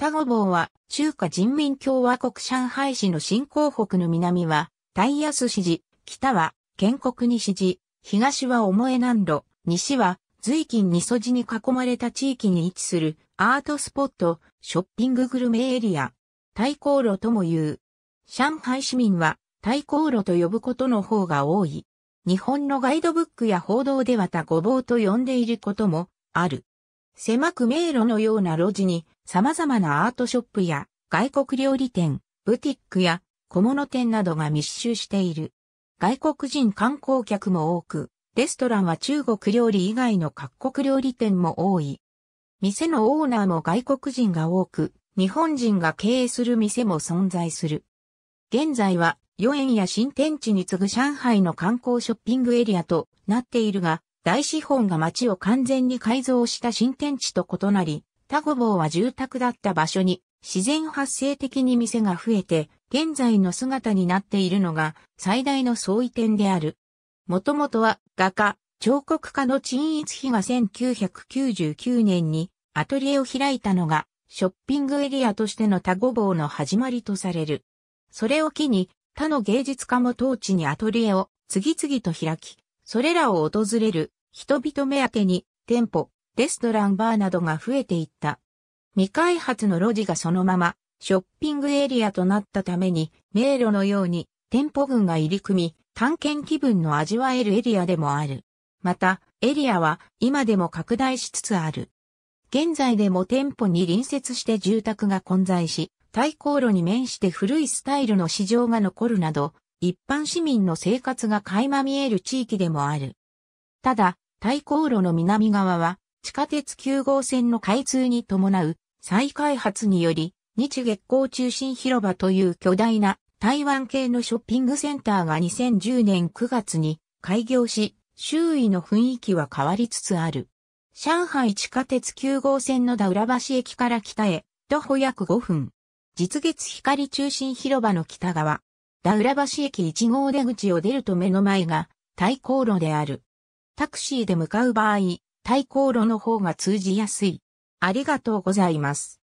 タゴボウは中華人民共和国上海市の新興北の南は、大安市寺、北は建国西寺、東は思え南路、西は随近二素寺に囲まれた地域に位置するアートスポット、ショッピンググルメエリア、太航路とも言う。上海市民は太航路と呼ぶことの方が多い。日本のガイドブックや報道ではタゴボウと呼んでいることもある。狭く迷路のような路地に様々なアートショップや外国料理店、ブティックや小物店などが密集している。外国人観光客も多く、レストランは中国料理以外の各国料理店も多い。店のオーナーも外国人が多く、日本人が経営する店も存在する。現在は、4円や新天地に次ぐ上海の観光ショッピングエリアとなっているが、大資本が町を完全に改造した新天地と異なり、タゴボーは住宅だった場所に自然発生的に店が増えて、現在の姿になっているのが最大の相違点である。もともとは画家、彫刻家の陳逸飛が1999年にアトリエを開いたのがショッピングエリアとしてのタゴボーの始まりとされる。それを機に他の芸術家も当地にアトリエを次々と開き、それらを訪れる人々目当てに店舗、レストランバーなどが増えていった。未開発の路地がそのままショッピングエリアとなったために迷路のように店舗群が入り組み探検気分の味わえるエリアでもある。またエリアは今でも拡大しつつある。現在でも店舗に隣接して住宅が混在し、対航路に面して古いスタイルの市場が残るなど、一般市民の生活が垣間見える地域でもある。ただ、対航路の南側は地下鉄9号線の開通に伴う再開発により日月光中心広場という巨大な台湾系のショッピングセンターが2010年9月に開業し、周囲の雰囲気は変わりつつある。上海地下鉄9号線の田浦橋駅から北へ、徒歩約5分。実月光中心広場の北側。田浦橋駅1号出口を出ると目の前が、対航路である。タクシーで向かう場合、対抗路の方が通じやすい。ありがとうございます。